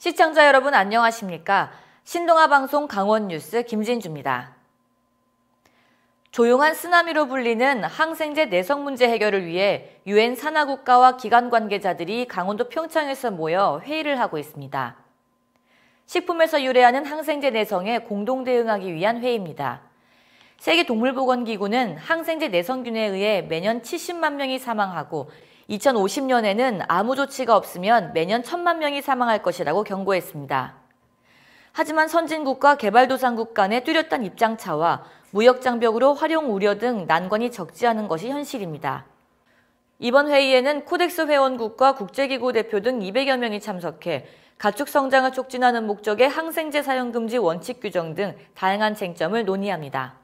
시청자 여러분 안녕하십니까? 신동아 방송 강원 뉴스 김진주입니다. 조용한 쓰나미로 불리는 항생제 내성 문제 해결을 위해 유엔 산하 국가와 기관 관계자들이 강원도 평창에서 모여 회의를 하고 있습니다. 식품에서 유래하는 항생제 내성에 공동 대응하기 위한 회의입니다. 세계동물보건기구는 항생제 내성균에 의해 매년 70만 명이 사망하고 2050년에는 아무 조치가 없으면 매년 천만 명이 사망할 것이라고 경고했습니다. 하지만 선진국과 개발도상국 간의 뚜렷한 입장차와 무역장벽으로 활용 우려 등 난관이 적지 않은 것이 현실입니다. 이번 회의에는 코덱스 회원국과 국제기구 대표 등 200여 명이 참석해 가축 성장을 촉진하는 목적의 항생제 사용 금지 원칙 규정 등 다양한 쟁점을 논의합니다.